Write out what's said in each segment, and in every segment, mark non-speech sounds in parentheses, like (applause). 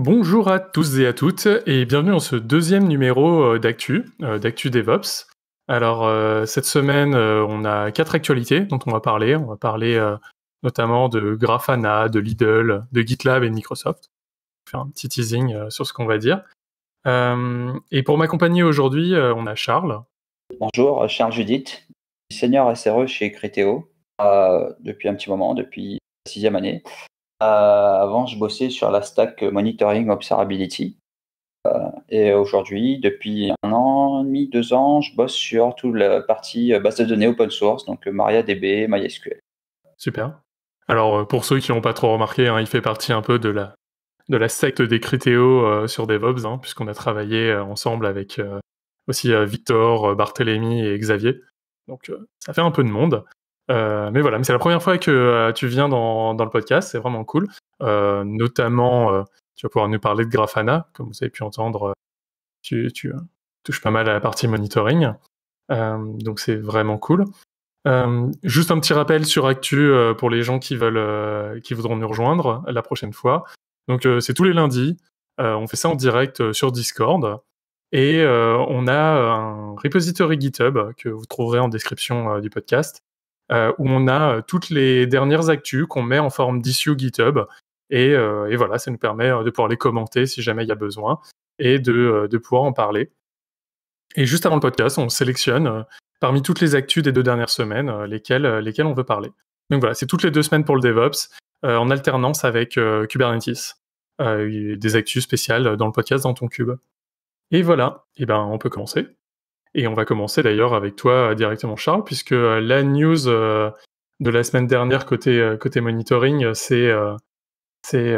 Bonjour à tous et à toutes et bienvenue dans ce deuxième numéro euh, d'Actu, euh, d'Actu DevOps. Alors euh, cette semaine, on a quatre actualités dont on va parler. On va parler notamment de Grafana, de Lidl, de GitLab et de Microsoft. Faire un petit teasing sur ce qu'on va dire. et pour m'accompagner aujourd'hui, on a Charles. Bonjour, Charles Judith, senior SRE chez Criteo depuis un petit moment, depuis la sixième année. Euh, avant, je bossais sur la stack Monitoring Observability. Euh, et aujourd'hui, depuis un an et demi, deux ans, je bosse sur toute la partie euh, base de données open source, donc MariaDB, MySQL. Super. Alors, pour ceux qui n'ont pas trop remarqué, hein, il fait partie un peu de la, de la secte des Critéo sur DevOps, hein, puisqu'on a travaillé ensemble avec aussi Victor, Barthélémy et Xavier. Donc, ça fait un peu de monde. Euh, mais voilà, mais c'est la première fois que euh, tu viens dans, le podcast, c'est vraiment cool. Euh, notamment, tu vas pouvoir nous parler de Grafana, comme vous avez pu entendre, tu, touches pas mal à la partie monitoring. donc c'est vraiment cool. juste un petit rappel sur Actu pour les gens qui veulent, qui voudront nous rejoindre la prochaine fois. Donc c'est tous les lundis. on fait ça en direct sur Discord. Et on a un repository GitHub que vous trouverez en description du podcast euh, où on a euh, toutes les dernières actus qu'on met en forme d'issue GitHub. Et, euh, voilà, ça nous permet de pouvoir les commenter si jamais il y a besoin et de, pouvoir en parler. Et juste avant le podcast, on sélectionne parmi toutes les actus des deux dernières semaines lesquelles, lesquelles on veut parler. Donc voilà, c'est toutes les deux semaines pour le DevOps, en alternance avec Kubernetes. des actus spéciales dans le podcast dans ton cube. Et voilà, et ben on peut commencer. Et on va commencer d'ailleurs avec toi euh, directement, Charles, puisque euh, la news euh, de la semaine dernière côté, côté monitoring, c'est c'est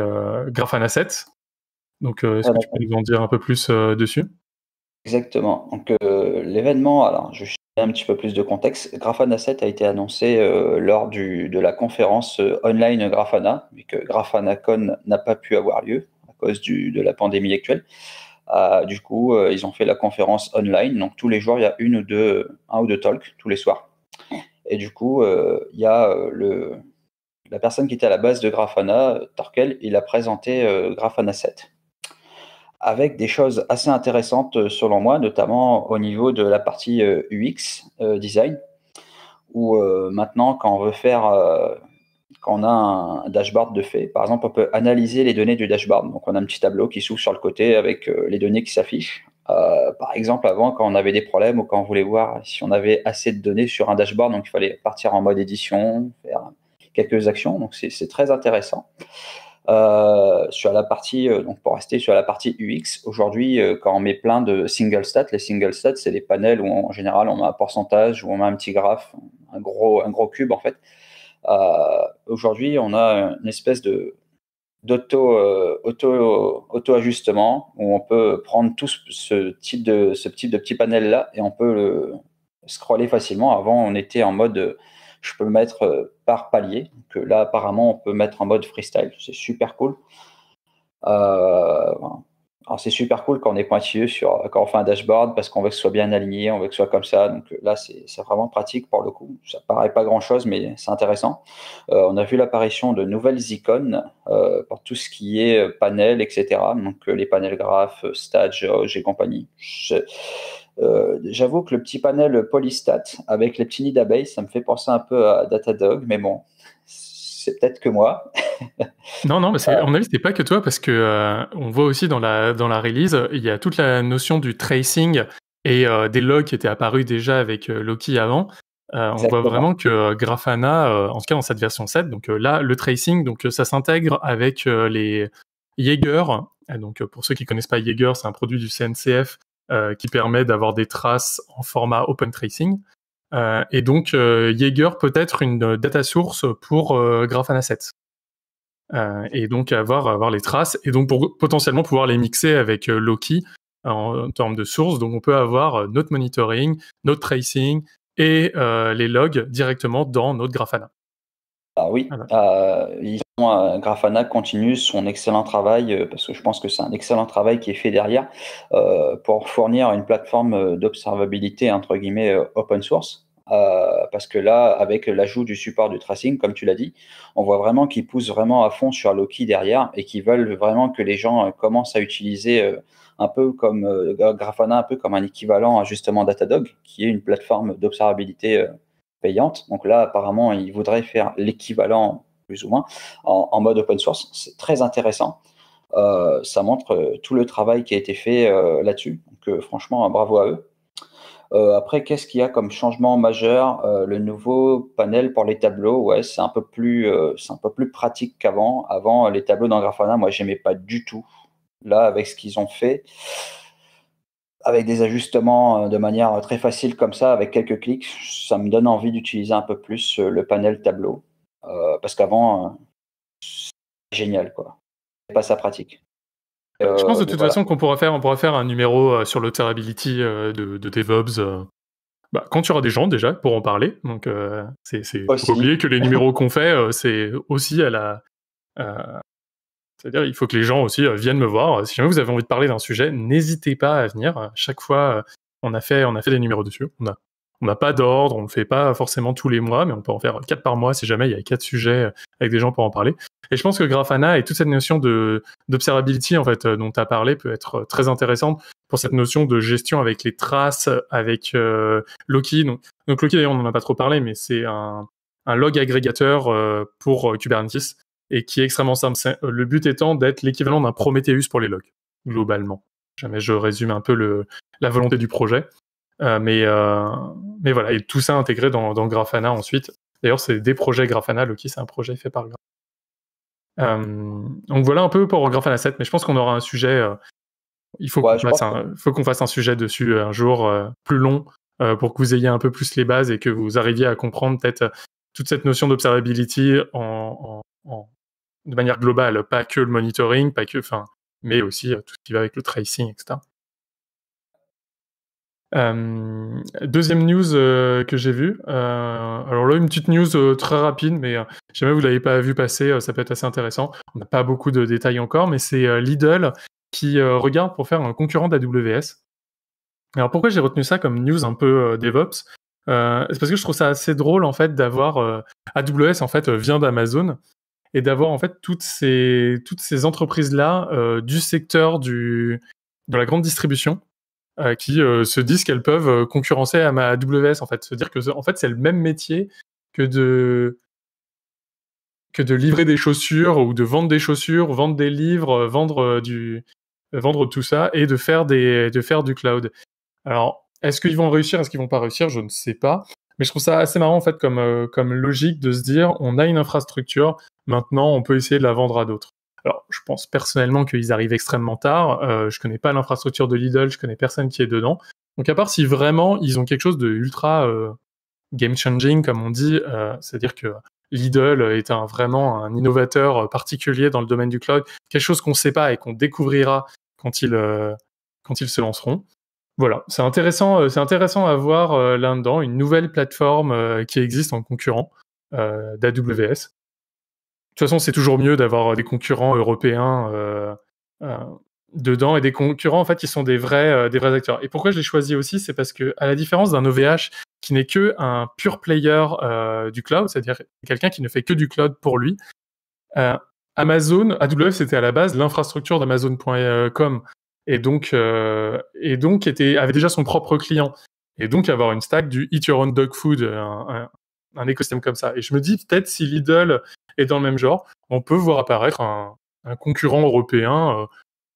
Grafana 7. Donc, est-ce que tu peux nous en dire un peu plus dessus Exactement. Donc, l'événement, alors, je vais un petit peu plus de contexte. Grafana 7 a été annoncé lors de la conférence online Grafana, vu que GrafanaCon n'a pas pu avoir lieu à cause du, de la pandémie actuelle. Euh, du coup, euh, ils ont fait la conférence online. Donc, tous les jours, il y a une ou deux, un ou deux talks tous les soirs. Et du coup, euh, il y a le, la personne qui était à la base de Grafana, Torkel, il a présenté Grafana 7 avec des choses assez intéressantes selon moi, notamment au niveau de la partie UX design, où maintenant, quand on veut faire quand on a un dashboard de fait. Par exemple, on peut analyser les données du dashboard. Donc, on a un petit tableau qui s'ouvre sur le côté avec euh, les données qui s'affichent. Euh, par exemple, avant, quand on avait des problèmes ou quand on voulait voir si on avait assez de données sur un dashboard, donc il fallait partir en mode édition, faire quelques actions. Donc, c'est très intéressant. Euh, sur la partie, donc pour rester sur la partie UX, aujourd'hui, quand on met plein de single stats, les single stats, c'est les panels où en général on a un pourcentage, ou on a un petit graphe, un gros, un gros cube en fait. Euh, aujourd'hui, on a une espèce de d'auto euh, auto, ajustement où on peut prendre tout ce, type de ce type de petit panel là et on peut le scroller facilement avant on était en mode euh, je peux le mettre par palier que là apparemment on peut mettre en mode freestyle c'est super cool euh, alors c'est super cool quand on est pointilleux sur quand on fait un dashboard parce qu'on veut que ce soit bien aligné, on veut que ce soit comme ça. Donc là c'est vraiment pratique pour le coup. Ça paraît pas grand chose mais c'est intéressant. Euh, on a vu l'apparition de nouvelles icônes euh, pour tout ce qui est euh, panel etc. Donc euh, les panels graphes, euh, stats, et compagnie. Euh, J'avoue que le petit panel polystat avec les petits nids d'abeilles, ça me fait penser un peu à Datadog, mais bon, c'est peut-être que moi. (laughs) non, non, mais euh. à mon avis, c'est pas que toi, parce que euh, on voit aussi dans la, dans la release, il y a toute la notion du tracing et euh, des logs qui étaient apparus déjà avec Loki avant. on voit vraiment que Grafana, en tout cas dans cette version 7, donc là, le tracing, donc ça s'intègre avec les Jaeger. Donc pour ceux qui ne connaissent pas Jaeger, c'est un produit du CNCF qui permet d'avoir des traces en format open tracing. et donc, Jaeger peut être une data source pour Grafana 7. Euh, et donc avoir, les traces et donc pour potentiellement pouvoir les mixer avec euh, Loki en, termes de source, Donc on peut avoir euh, notre monitoring, notre tracing et les logs directement dans notre Grafana. Ah oui, Grafana continue son excellent travail, parce que je pense que c'est un excellent travail qui est fait derrière, pour fournir une plateforme d'observabilité, entre guillemets, open source, euh, parce que là, avec l'ajout du support du tracing, comme tu l'as dit, on voit vraiment qu'ils poussent vraiment à fond sur Loki derrière et qu'ils veulent vraiment que les gens euh, commencent à utiliser euh, un peu comme Grafana, un peu comme un équivalent à justement Datadog, qui est une plateforme d'observabilité payante. Donc là, apparemment, ils voudraient faire l'équivalent, plus ou moins, en, en mode open source. C'est très intéressant. ça montre tout le travail qui a été fait là-dessus. Donc franchement, bravo à eux. Euh, après, qu'est-ce qu'il y a comme changement majeur euh, Le nouveau panel pour les tableaux, ouais, c'est un peu plus, euh, c'est un peu plus pratique qu'avant. Avant, les tableaux dans Grafana, moi, j'aimais pas du tout. Là, avec ce qu'ils ont fait, avec des ajustements de manière très facile comme ça, avec quelques clics, ça me donne envie d'utiliser un peu plus le panel tableau. parce qu'avant, c'était génial, quoi. C'est pas ça pratique je pense de euh, toute façon qu'on pourra faire, on pourra faire un numéro euh, sur l'Otherability euh, de, de, DevOps. Bah, quand tu auras des gens déjà pour en parler. Donc, euh, c'est oublier que les numéros qu'on fait, c'est aussi à la. C'est-à-dire, il faut que les gens aussi viennent me voir. Si jamais vous avez envie de parler d'un sujet, n'hésitez pas à venir. Chaque fois, on a fait, on a fait des numéros dessus. On a on n'a pas d'ordre, on ne le fait pas forcément tous les mois, mais on peut en faire quatre par mois si jamais il y a quatre sujets avec des gens pour en parler. Et je pense que Grafana et toute cette notion de d'observability en fait euh, dont tu as parlé peut être euh, très intéressante pour cette notion de gestion avec les traces, avec euh, Loki. Donc, Loki d'ailleurs on n'en a pas trop parlé, mais c'est un, log agrégateur pour Kubernetes et qui est extrêmement simple. le but étant d'être l'équivalent d'un Prometheus pour les logs globalement. Jamais je résume un peu la volonté du projet. Euh, mais, euh, mais voilà, et tout ça intégré dans, Grafana ensuite. D'ailleurs, c'est des projets Grafana. Loki, c'est un projet fait par Grafana. Euh, donc voilà un peu pour Grafana 7, mais je pense qu'on aura un sujet. il faut qu'on fasse, un sujet dessus un jour plus long pour que vous ayez un peu plus les bases et que vous arriviez à comprendre peut-être toute cette notion d'observability en, en, de manière globale, pas que le monitoring, pas que, enfin, mais aussi tout ce qui va avec le tracing, etc. Euh, deuxième news euh, que j'ai vue. Euh, alors là, une petite news très rapide, mais si jamais vous l'avez pas vu passer, ça peut être assez intéressant. On n'a pas beaucoup de détails encore, mais c'est Lidl qui regarde pour faire un concurrent d'AWS. Alors pourquoi j'ai retenu ça comme news un peu DevOps C'est parce que je trouve ça assez drôle en fait d'avoir AWS en fait vient d'Amazon et d'avoir en fait toutes ces toutes ces entreprises là du secteur du de la grande distribution euh, qui euh, se disent qu'elles peuvent euh, concurrencer à ma AWS en fait, se dire que en fait c'est le même métier que de que de livrer des chaussures ou de vendre des chaussures, vendre des livres, vendre du vendre tout ça et de faire des de faire du cloud. Alors, est-ce qu'ils vont réussir, est-ce qu'ils vont pas réussir, je ne sais pas, mais je trouve ça assez marrant en fait comme comme logique de se dire on a une infrastructure, maintenant on peut essayer de la vendre à d'autres. Alors, je pense personnellement qu'ils arrivent extrêmement tard. Je euh, je connais pas l'infrastructure de Lidl, je connais personne qui est dedans. Donc, à part si vraiment ils ont quelque chose de ultra euh, game changing, comme on dit, euh, c'est-à-dire que Lidl est un, vraiment un innovateur particulier dans le domaine du cloud, quelque chose qu'on ne sait pas et qu'on découvrira quand ils, quand ils se lanceront. Voilà, c'est intéressant, c'est intéressant à voir là-dedans une nouvelle plateforme qui existe en concurrent d'AWS de toute façon, c'est toujours mieux d'avoir euh, des concurrents européens euh, euh, dedans et des concurrents en fait qui sont des vrais, des vrais acteurs. Et pourquoi je l'ai choisi aussi, c'est parce que à la différence d'un OVH qui n'est que un pur player du cloud, c'est-à-dire quelqu'un qui ne fait que du cloud pour lui, Amazon, AWS c'était à la base l'infrastructure d'Amazon.com et donc et donc était, avait déjà son propre client et donc avoir une stack du Eat Your Own Dog Food, un écosystème comme ça. Et je me dis peut-être si Lidl et dans le même genre, on peut voir apparaître un, concurrent européen euh,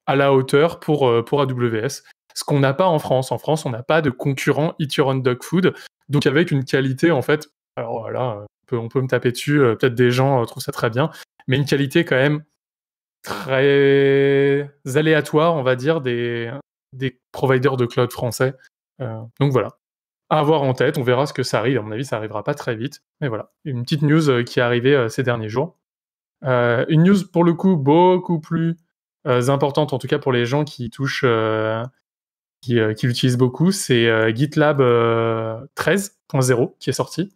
à la hauteur pour, euh, pour AWS. Ce qu'on n'a pas en France. En France, on n'a pas de concurrent Eat Your Dog Food. Donc avec une qualité, en fait, alors voilà, on peut, me taper dessus, euh, peut-être des gens trouvent ça très bien, mais une qualité quand même très aléatoire, on va dire, des, providers de cloud français. donc voilà avoir en tête. On verra ce que ça arrive. À mon avis, ça arrivera pas très vite. Mais voilà, une petite news euh, qui est arrivée euh, ces derniers jours. Euh, une news pour le coup beaucoup plus importante, en tout cas pour les gens qui touchent, qui, utilisent l'utilisent beaucoup, c'est GitLab 13.0 qui est sorti.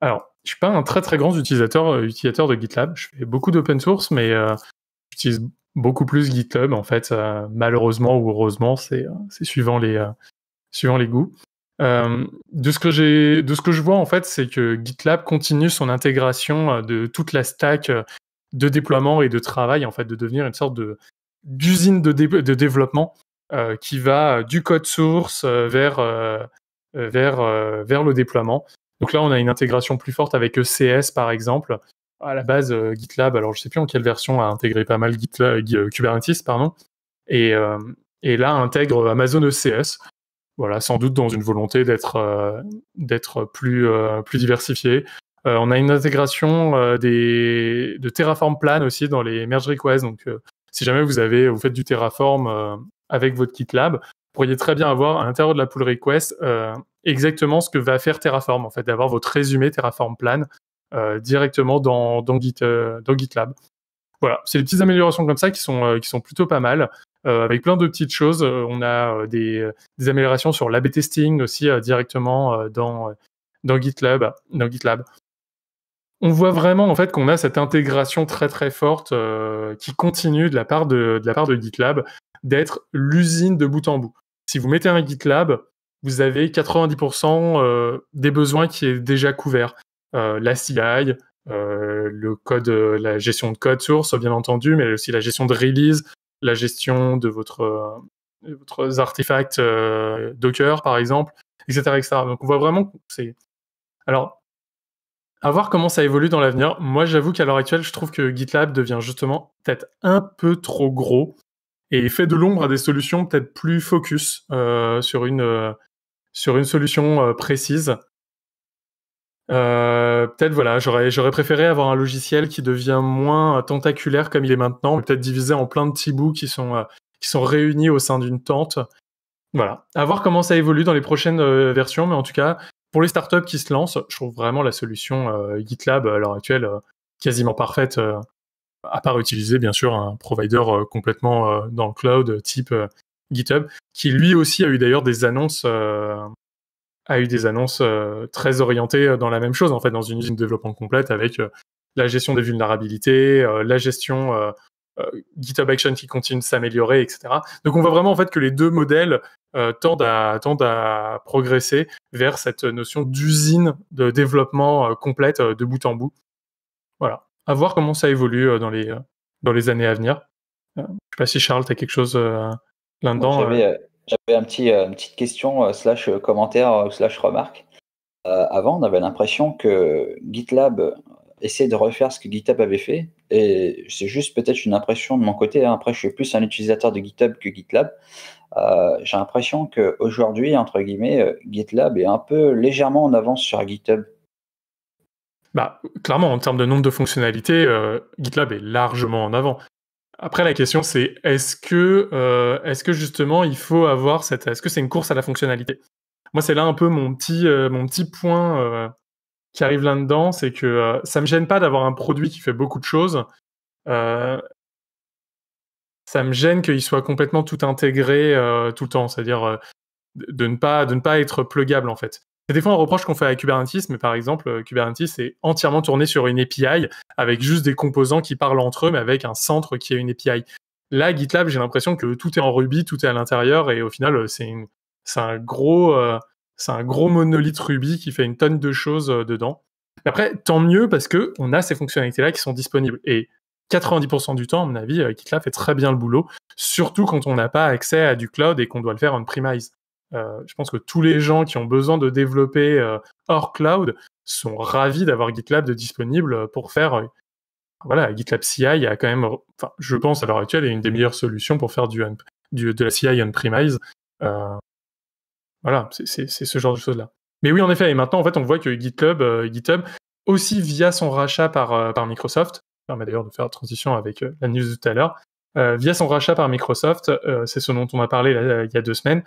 Alors, je suis pas un très très grand utilisateur, utilisateur de GitLab. Je fais beaucoup d'open source, mais j'utilise beaucoup plus GitLab en fait. malheureusement ou heureusement, c'est suivant les suivant les goûts. Euh, de ce que je vois en fait, c'est que GitLab continue son intégration euh, de toute la stack euh, de déploiement et de travail en fait, de devenir une sorte d'usine de, développement qui va du code source vers vers vers le déploiement. Donc là, on a une intégration plus forte avec ECS par exemple. À la base, GitLab, alors je sais plus en quelle version a intégré pas mal GitLab, Kubernetes, pardon. Et, et là, intègre Amazon ECS. Voilà, sans doute dans une volonté d'être euh, plus euh, plus diversifié. Euh, on a une intégration de Terraform Plan aussi dans les merge requests. Donc, si jamais vous avez vous faites du Terraform avec votre GitLab, vous pourriez très bien avoir à l'intérieur de la pull request exactement ce que va faire Terraform en fait, d'avoir votre résumé Terraform Plan directement dans dans, GitLab voilà, c'est des petites améliorations comme ça qui sont, qui sont plutôt pas mal. Euh, avec plein de petites choses. Euh, on a euh, des, améliorations sur l'AB testing aussi directement dans, GitLab. Dans GitLab. On voit vraiment en fait qu'on a cette intégration très très forte qui continue de la part de, la part de GitLab d'être l'usine de bout en bout. Si vous mettez un GitLab, vous avez 90% des besoins qui est déjà couvert. la CI, le code, la gestion de code source, bien entendu, mais aussi la gestion de release, la gestion de votre, euh, votre artefact euh, Docker, par exemple, etc., etc. Donc on voit vraiment c'est... Alors, à voir comment ça évolue dans l'avenir. Moi, j'avoue qu'à l'heure actuelle, je trouve que GitLab devient justement peut-être un peu trop gros et fait de l'ombre à des solutions peut-être plus focus euh, sur, une, sur une solution euh, précise. Euh, peut-être voilà, j'aurais préféré avoir un logiciel qui devient moins euh, tentaculaire comme il est maintenant, peut-être divisé en plein de petits bouts qui sont euh, qui sont réunis au sein d'une tente. Voilà, à voir comment ça évolue dans les prochaines versions, mais en tout cas pour les startups qui se lancent, je trouve vraiment la solution GitLab à l'heure actuelle quasiment parfaite, à part utiliser bien sûr un provider complètement dans le cloud type GitHub, qui lui aussi a eu d'ailleurs des annonces a eu des annonces euh, très orientées euh, dans la même chose, en fait, dans une usine de développement complète avec euh, la gestion des vulnérabilités, la gestion GitHub Action qui continue de s'améliorer, etc. Donc on voit vraiment en fait que les deux modèles tendent, à, tendent, à, progresser vers cette notion d'usine de développement complète de bout en bout. Voilà. À voir comment ça évolue dans, les, dans les années à venir. je sais pas si Charles, tu as quelque chose là-dedans. J'avais euh, une petite question, euh, slash euh, commentaire, slash remarque. avant, on avait l'impression que GitLab essayait de refaire ce que GitHub avait fait. Et c'est juste peut-être une impression de mon côté. Hein. Après, je suis plus un utilisateur de GitHub que GitLab. j'ai l'impression qu'aujourd'hui, entre guillemets, GitLab est un peu légèrement en avance sur GitHub. Bah, clairement, en termes de nombre de fonctionnalités, GitLab est largement en avant. Après, la question, c'est est-ce que, euh, est-ce que justement, il faut avoir cette. Est-ce que c'est une course à la fonctionnalité Moi, c'est là un peu mon petit, euh, mon petit point euh, qui arrive là-dedans, c'est que ça ne me gêne pas d'avoir un produit qui fait beaucoup de choses. ça me gêne qu'il soit complètement tout intégré tout le temps, c'est-à-dire de ne pas de ne pas être pluggable, en fait. C'est des fois un reproche qu'on fait à Kubernetes, mais par exemple, euh, Kubernetes est entièrement tourné sur une API avec juste des composants qui parlent entre eux, mais avec un centre qui est une API. Là, GitLab, j'ai l'impression que tout est en Ruby, tout est à l'intérieur, et au final, euh, euh, c'est un gros, monolithe Ruby qui fait une tonne de choses dedans. Après, tant mieux parce que on a ces fonctionnalités-là qui sont disponibles. Et 90% du temps, à mon avis, GitLab fait très bien le boulot, surtout quand on n'a pas accès à du cloud et qu'on doit le faire on-premise. Euh, je pense que tous les gens qui ont besoin de développer euh, hors cloud sont ravis d'avoir GitLab disponible pour faire. Euh, voilà, GitLab CI a quand même, enfin, je pense à l'heure actuelle, est une des meilleures solutions pour faire du, de la CI on-premise. voilà, c'est ce genre de choses-là. Mais oui, en effet, et maintenant, en fait, on voit que GitLab, GitHub, aussi via son rachat par, par Microsoft, permet d'ailleurs de faire la transition avec la news tout à l'heure, via son rachat par Microsoft, c'est ce dont on a parlé il y a deux semaines,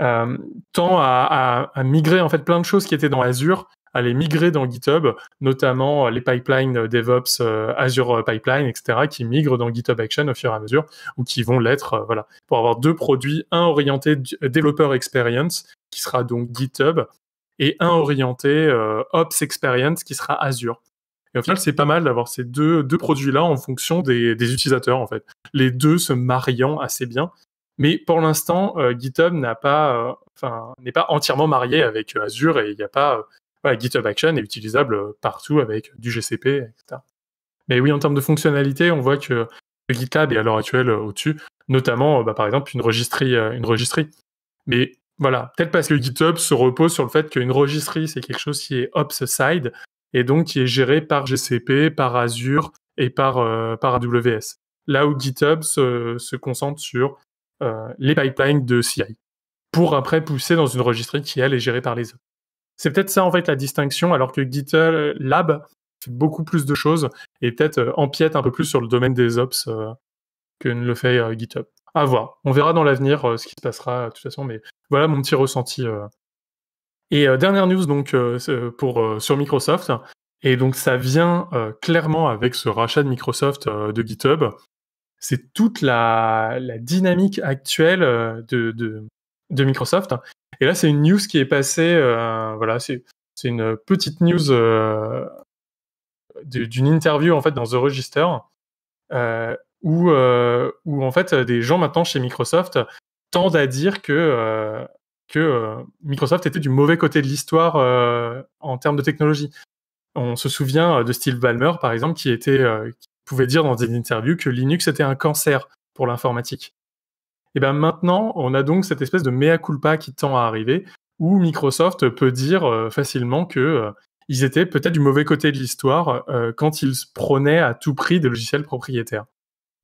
tant euh, tend à, migrer en fait plein de choses qui étaient dans Azure à les migrer dans GitHub, notamment euh, les pipelines DevOps, euh, Azure Pipeline, etc., qui migrent dans GitHub Action au fur et à mesure, ou qui vont l'être, voilà, pour avoir deux produits, un orienté Developer Experience, qui sera donc GitHub, et un orienté Ops Experience, qui sera Azure. Et au final, c'est pas mal d'avoir ces deux, produits-là en fonction des, des, utilisateurs, en fait. Les deux se mariant assez bien. Mais pour l'instant, euh, GitHub euh, n'est pas entièrement marié avec euh, Azure et il n'y a pas GitHub Action est utilisable partout avec du GCP, etc. Mais oui, en termes de fonctionnalité, on voit que GitHub est à l'heure actuelle au-dessus, notamment bah, par exemple une registrie, une registrie. Mais voilà, peut-être parce que GitHub se repose sur le fait qu'une registrie, c'est quelque chose qui est ops-side et donc qui est géré par GCP, par Azure et par, AWS. Là où GitHub se concentre sur euh, les pipelines de CI pour après pousser dans une registrie qui, elle, est gérée par les Ops. E. C'est peut-être ça, en fait, la distinction, alors que GitLab fait beaucoup plus de choses et peut-être euh, empiète un peu plus sur le domaine des ops euh, que ne le fait GitHub. À voir. On verra dans l'avenir ce qui se passera, de toute façon, mais voilà mon petit ressenti. Et dernière news, donc, pour, sur Microsoft. Et donc, ça vient clairement avec ce rachat de Microsoft de GitHub c'est toute la, dynamique actuelle euh, de, de, Microsoft. Et là, c'est une news qui est passée. Euh, voilà, c'est une petite news euh, d'une interview en fait dans The Register où, en fait des gens maintenant chez Microsoft tendent à dire que que Microsoft était du mauvais côté de l'histoire en termes de technologie. On se souvient de Steve Ballmer par exemple qui était pouvait dire dans des interviews que Linux était un cancer pour l'informatique. Et bien maintenant, on a donc cette espèce de mea culpa qui tend à arriver, où Microsoft peut dire euh, facilement qu'ils euh, étaient peut-être du mauvais côté de l'histoire euh, quand ils prônaient à tout prix des logiciels propriétaires.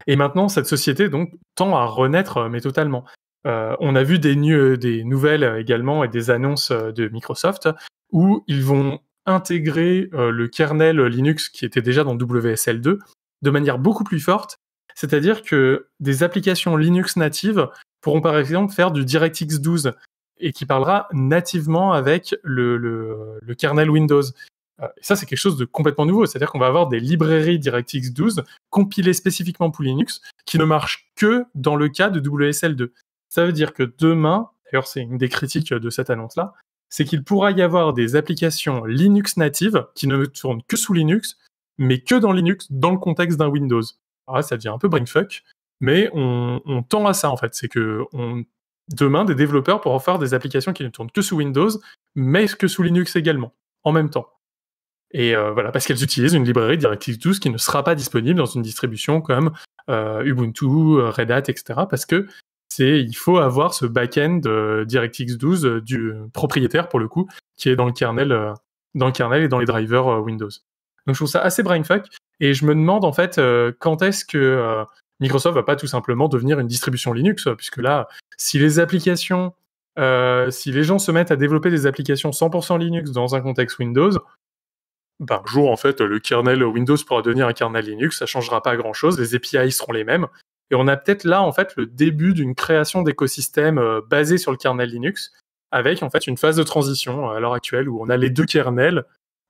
Et maintenant, cette société donc tend à renaître, mais totalement. on a vu des, des, nouvelles également et des annonces de Microsoft où ils vont intégrer le kernel Linux qui était déjà dans WSL2 de manière beaucoup plus forte. C'est-à-dire que des applications Linux natives pourront par exemple faire du DirectX 12 et qui parlera nativement avec le, kernel Windows. Euh, et ça, c'est quelque chose de complètement nouveau. C'est-à-dire qu'on va avoir des librairies DirectX 12 compilées spécifiquement pour Linux qui ne marchent que dans le cas de WSL2. Ça veut dire que demain, d'ailleurs, c'est une des critiques de cette annonce-là, c'est qu'il pourra y avoir des applications Linux natives qui ne tournent que sous Linux, mais que dans Linux, dans le contexte d'un Windows. Ah, ça devient un peu fuck, mais on, tend à ça en fait. C'est que on, demain, des développeurs pourront faire des applications qui ne tournent que sous Windows, mais que sous Linux également, en même temps. Et euh, voilà, parce qu'elles utilisent une librairie DirectX 12 qui ne sera pas disponible dans une distribution comme euh, Ubuntu, euh, Red Hat, etc. Parce que c'est il faut avoir ce back-end DirectX 12 du propriétaire pour le coup, qui est dans le kernel, dans le kernel et dans les drivers Windows. Donc je trouve ça assez brainfuck. Et je me demande en fait euh, quand est-ce que euh, Microsoft va pas tout simplement devenir une distribution Linux, euh, puisque là, si les applications, si les gens se mettent à développer des applications 100% Linux dans un contexte Windows, un jour en fait le kernel Windows pourra devenir un kernel Linux, ça changera pas grand chose, les API seront les mêmes. Et on a peut-être là en fait le début d'une création d'écosystèmes basé sur le kernel Linux, avec en fait une phase de transition à l'heure actuelle où on a les deux kernels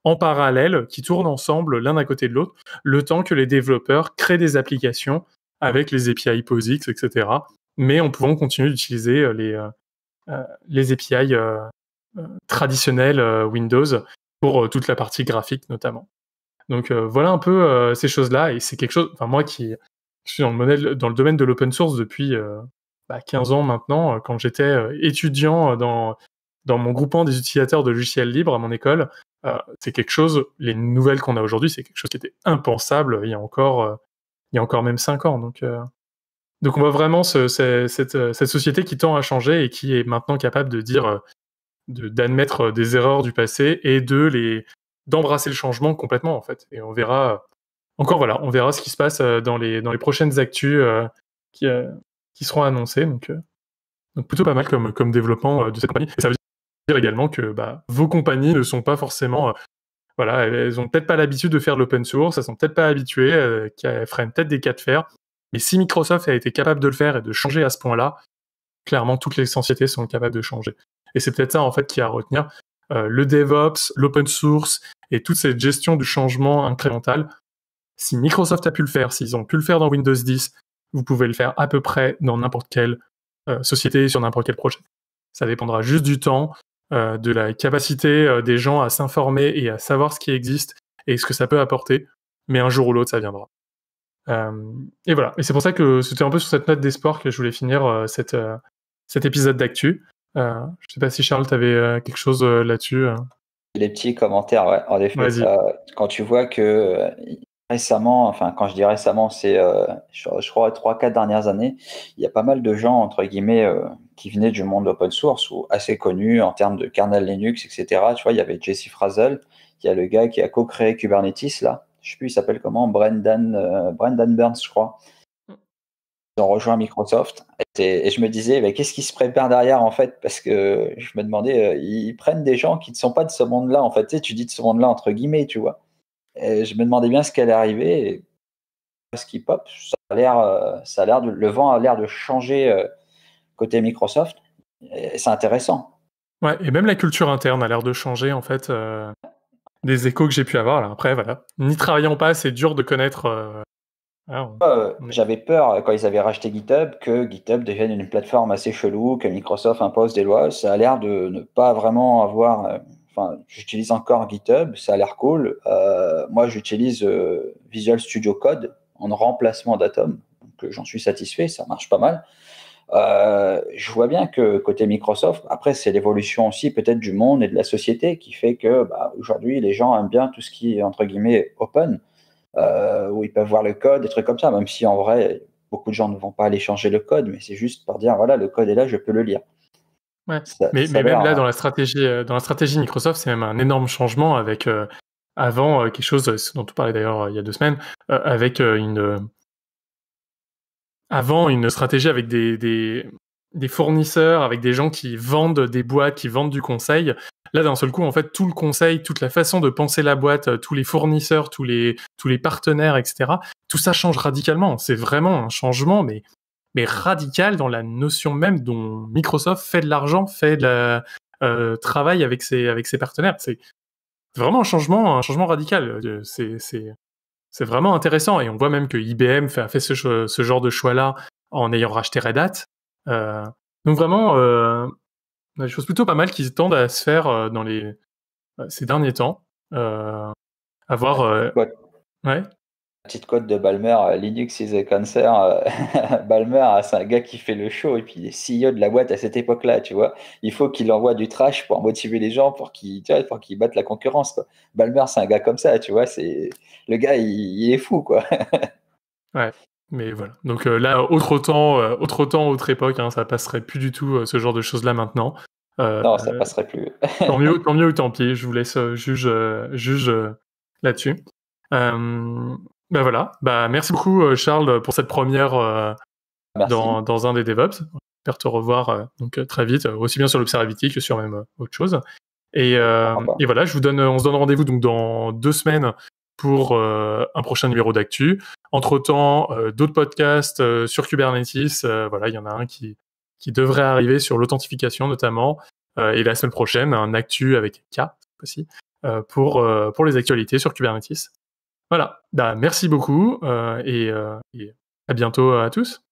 en parallèle, qui tournent ensemble l'un à côté de l'autre, le temps que les développeurs créent des applications avec les API POSIX, etc. Mais en pouvant continuer d'utiliser euh, les, euh, euh, les API traditionnels Windows pour toute la partie graphique notamment. Donc voilà un peu ces choses-là, et c'est quelque chose, enfin moi qui suis dans le, dans le domaine de l'open source depuis 15 bah, ans maintenant, quand j'étais étudiant dans, dans mon groupement des utilisateurs de logiciels libres à mon école, euh, c'est quelque chose, les nouvelles qu'on a aujourd'hui, c'est quelque chose qui était impensable il y a encore, euh, il y a encore même cinq ans. Donc, euh, donc on voit vraiment cette, société qui tend à changer et qui est maintenant capable de dire, d'admettre des erreurs du passé et de les d'embrasser le changement complètement en fait. Et on verra encore voilà, on verra ce qui se passe dans les dans les prochaines actus qui seront annoncées. Donc, donc plutôt pas mal comme comme développement de cette compagnie. ça dire également que bah, vos compagnies ne sont pas forcément euh, voilà, elles ont peut-être pas l'habitude de faire l'open source, elles sont peut-être pas habituées, euh, qui elles freinent peut-être des cas de fer. Mais si Microsoft a été capable de le faire et de changer à ce point-là, clairement toutes les sociétés sont capables de changer. Et c'est peut-être ça en fait qui à retenir. Euh, le DevOps, l'open source et toute cette gestion du changement incrémental. Si Microsoft a pu le faire, s'ils ont pu le faire dans Windows 10, vous pouvez le faire à peu près dans n'importe quelle société, sur n'importe quel projet. Ça dépendra juste du temps, euh, de la capacité euh, des gens à s'informer et à savoir ce qui existe et ce que ça peut apporter. Mais un jour ou l'autre, ça viendra. Euh, et voilà. Et c'est pour ça que c'était un peu sur cette note d'espoir que je voulais finir cette, cet épisode d'actu. je ne sais pas si Charles, tu avais quelque chose là-dessus. Les petits commentaires, ouais. En effet, quand tu vois que récemment, enfin quand je dis récemment, c'est je, crois trois quatre dernières années, il y a pas mal de gens entre guillemets qui venait du monde open source ou assez connu en termes de kernel Linux, etc. Tu vois, il y avait Jesse Frazel, il y a le gars qui a co-créé Kubernetes là. Je sais plus, il s'appelle comment Brendan, euh, Brendan Burns, je crois. Mm. Ils ont rejoint Microsoft. Et, je me disais, mais qu'est-ce qui se prépare derrière en fait Parce que je me demandais, euh, ils prennent des gens qui ne sont pas de ce monde-là en fait. Tu, sais, tu dis de ce monde-là entre guillemets, tu vois. Et je me demandais bien ce qu'elle arriver. Et... Ce qui pop, ça a l'air, euh, ça a l'air de, le vent a l'air de changer côté Microsoft, c'est intéressant. Ouais, et même la culture interne a l'air de changer en fait. Euh, des échos que j'ai pu avoir là. Après, voilà. N'y travaillant pas, c'est dur de connaître. Euh, ah, j'avais peur euh, quand ils avaient racheté GitHub que GitHub devienne une plateforme assez chelou, que Microsoft impose des lois. Ça a l'air de ne pas vraiment avoir. Enfin, j'utilise encore GitHub, ça a l'air cool. moi, j'utilise Visual Studio Code en remplacement d'Atom, donc j'en suis satisfait, ça marche pas mal. Euh, je vois bien que côté Microsoft, après, c'est l'évolution aussi peut-être du monde et de la société qui fait que bah, aujourd'hui, les gens aiment bien tout ce qui est entre guillemets open, euh, où ils peuvent voir le code, des trucs comme ça, même si en vrai, beaucoup de gens ne vont pas aller changer le code, mais c'est juste pour dire voilà, le code est là, je peux le lire. Ouais. mais, même là, dans hein. la stratégie, euh, dans la stratégie Microsoft, c'est même un énorme changement avec avant quelque chose dont on parlait d'ailleurs il y a deux semaines, avec une avant une stratégie avec des, fournisseurs, avec des gens qui vendent des boîtes, qui vendent du conseil. Là, d'un seul coup, en fait, tout le conseil, toute la façon de penser la boîte, euh, tous les fournisseurs, tous les, tous les partenaires, etc., tout ça change radicalement. C'est vraiment un changement, mais, mais radical dans la notion même dont Microsoft fait de l'argent, fait de la, euh, avec ses, avec ses partenaires. C'est vraiment un changement, un changement radical. Euh, c'est c'est vraiment intéressant et on voit même que IBM fait, a fait ce, genre de choix-là en ayant racheté Red Hat. Euh, donc vraiment, euh, des choses plutôt pas mal qui tendent à se faire euh, dans les, euh, ces derniers temps. avoir... Euh, ouais petite cote de Balmer, euh, Linux is a cancer. Euh, (laughs) Balmer, ah, c'est un gars qui fait le show et puis il est CEO de la boîte à cette époque-là, tu vois. Il faut qu'il envoie du trash pour motiver les gens, pour qu'ils qu'ils battent la concurrence. Quoi. Balmer, c'est un gars comme ça, tu vois. C'est Le gars, il, est fou, quoi. (laughs) ouais. Mais voilà. Donc euh, là, autre temps, autre temps, autre époque, hein, ça passerait plus du tout ce genre de choses-là maintenant. non, ça passerait plus. tant mieux, tant mieux ou tant pis. Je vous laisse juge, juge là-dessus. Euh, ben voilà, ben, merci beaucoup euh, Charles pour cette première euh, dans, dans, un des DevOps. J'espère te revoir euh, donc, très vite, aussi bien sur l'observabilité que sur même autre chose. Et, ah, bah. et, voilà, je vous donne, on se donne rendez-vous donc dans deux semaines pour un prochain numéro d'actu. Entre temps, d'autres podcasts sur Kubernetes. voilà, il y en a un qui, qui devrait arriver sur l'authentification notamment, et la semaine prochaine un actu avec K aussi pour pour les actualités sur Kubernetes. Voilà, bah, merci beaucoup euh, euh, et à bientôt euh, à tous.